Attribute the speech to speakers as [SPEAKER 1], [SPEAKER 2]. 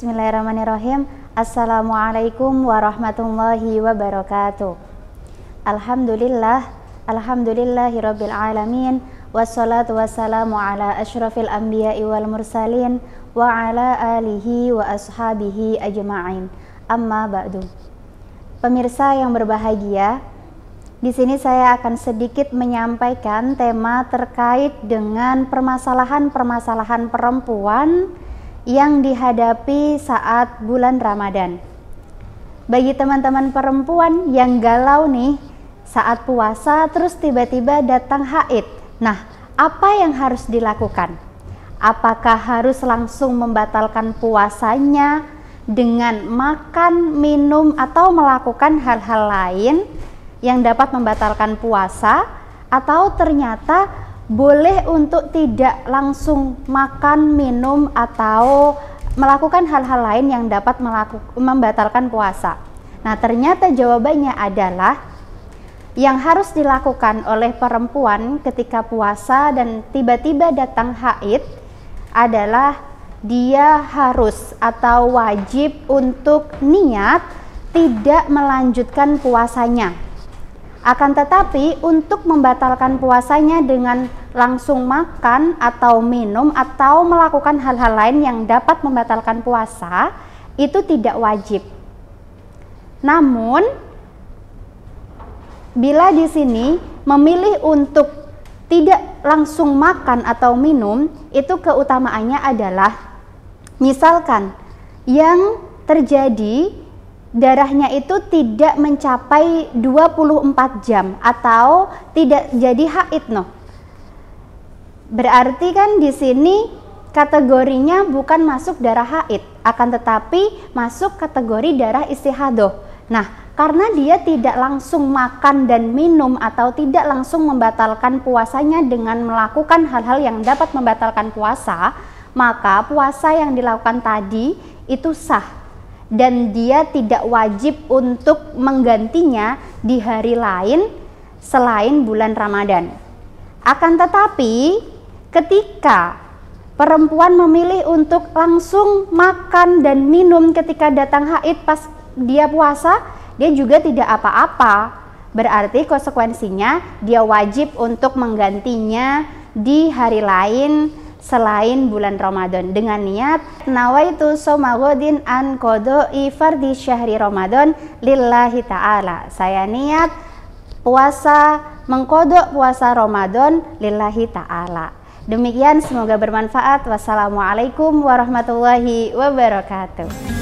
[SPEAKER 1] Bismillahirrahmanirrahim. Assalamualaikum warahmatullahi wabarakatuh. Alhamdulillah, alhamdulillahirabbil alamin wassalatu wassalamu ala asyrafil anbiya'i wal mursalin wa ala alihi wa ashabihi ajma'in. Amma ba'du. Pemirsa yang berbahagia, di sini saya akan sedikit menyampaikan tema terkait dengan permasalahan-permasalahan perempuan yang dihadapi saat bulan Ramadan. Bagi teman-teman perempuan yang galau nih saat puasa terus tiba-tiba datang haid. Nah, apa yang harus dilakukan? Apakah harus langsung membatalkan puasanya dengan makan, minum atau melakukan hal-hal lain yang dapat membatalkan puasa atau ternyata boleh untuk tidak langsung makan, minum atau melakukan hal-hal lain yang dapat membatalkan puasa. Nah, ternyata jawabannya adalah yang harus dilakukan oleh perempuan ketika puasa dan tiba-tiba datang haid adalah dia harus atau wajib untuk niat tidak melanjutkan puasanya akan tetapi, untuk membatalkan puasanya dengan langsung makan atau minum atau melakukan hal-hal lain yang dapat membatalkan puasa, itu tidak wajib. Namun, bila di sini memilih untuk tidak langsung makan atau minum, itu keutamaannya adalah misalkan yang terjadi darahnya itu tidak mencapai 24 jam atau tidak jadi haid no. Berarti kan di sini kategorinya bukan masuk darah haid, akan tetapi masuk kategori darah istihadoh. Nah, karena dia tidak langsung makan dan minum atau tidak langsung membatalkan puasanya dengan melakukan hal-hal yang dapat membatalkan puasa, maka puasa yang dilakukan tadi itu sah dan dia tidak wajib untuk menggantinya di hari lain selain bulan Ramadan. Akan tetapi, ketika perempuan memilih untuk langsung makan dan minum ketika datang haid pas dia puasa, dia juga tidak apa-apa. Berarti konsekuensinya dia wajib untuk menggantinya di hari lain selain bulan Ramadan dengan niat nawaitu somagodin an kodo di syahri Ramadan lillahi ta'ala saya niat puasa mengkodok puasa Ramadan lillahi ta'ala demikian semoga bermanfaat wassalamualaikum warahmatullahi wabarakatuh